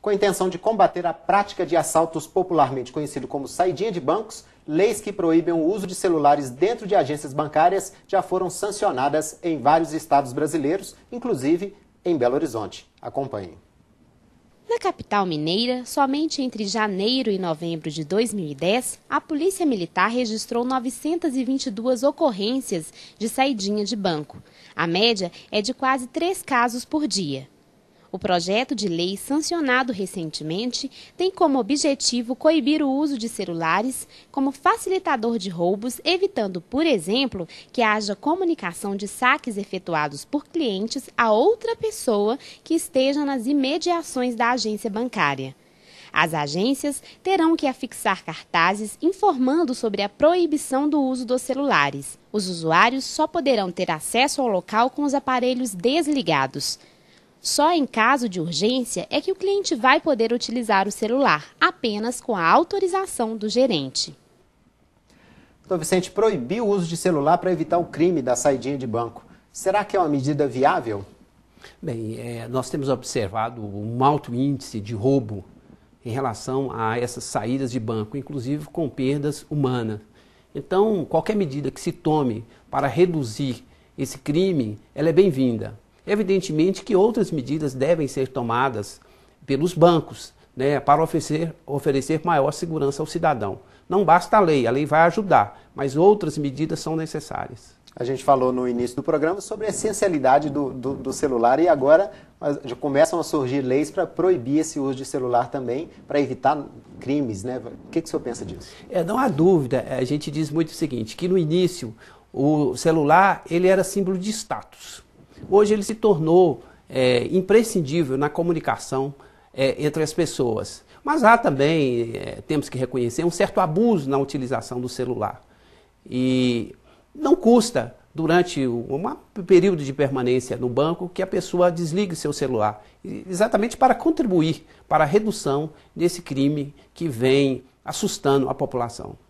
com a intenção de combater a prática de assaltos popularmente conhecido como saidinha de bancos, leis que proíbem o uso de celulares dentro de agências bancárias já foram sancionadas em vários estados brasileiros, inclusive em Belo Horizonte. Acompanhe. Na capital mineira, somente entre janeiro e novembro de 2010, a Polícia Militar registrou 922 ocorrências de saidinha de banco. A média é de quase três casos por dia. O projeto de lei sancionado recentemente tem como objetivo coibir o uso de celulares como facilitador de roubos, evitando, por exemplo, que haja comunicação de saques efetuados por clientes a outra pessoa que esteja nas imediações da agência bancária. As agências terão que afixar cartazes informando sobre a proibição do uso dos celulares. Os usuários só poderão ter acesso ao local com os aparelhos desligados. Só em caso de urgência é que o cliente vai poder utilizar o celular, apenas com a autorização do gerente. Então, Vicente, proibiu o uso de celular para evitar o crime da saidinha de banco. Será que é uma medida viável? Bem, é, nós temos observado um alto índice de roubo em relação a essas saídas de banco, inclusive com perdas humanas. Então, qualquer medida que se tome para reduzir esse crime, ela é bem-vinda. Evidentemente que outras medidas devem ser tomadas pelos bancos né, para oferecer, oferecer maior segurança ao cidadão. Não basta a lei, a lei vai ajudar, mas outras medidas são necessárias. A gente falou no início do programa sobre a essencialidade do, do, do celular e agora já começam a surgir leis para proibir esse uso de celular também, para evitar crimes, né? O que, que o senhor pensa disso? É, não há dúvida, é, a gente diz muito o seguinte, que no início o celular ele era símbolo de status. Hoje ele se tornou é, imprescindível na comunicação é, entre as pessoas. Mas há também, é, temos que reconhecer, um certo abuso na utilização do celular. E não custa, durante um período de permanência no banco, que a pessoa desligue seu celular, exatamente para contribuir para a redução desse crime que vem assustando a população.